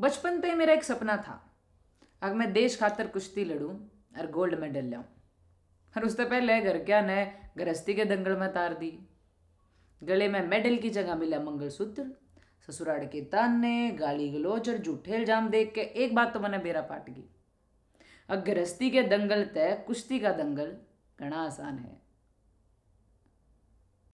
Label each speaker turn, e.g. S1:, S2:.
S1: बचपन से मेरा एक सपना था अगर मैं देश खातर कुश्ती लड़ूँ और गोल्ड मेडल लाऊँ और उससे पहले घर क्या ने गृहस्थी के दंगल में तार दी गले में मेडल की जगह मिला मंगलसूत्र ससुराल के तान ने गाली गलोच और झूठे इल्जाम देख के एक बात तो मैंने बेरा पाट गई अब गृहस्थी के दंगल तय कुश्ती का दंगल घना आसान है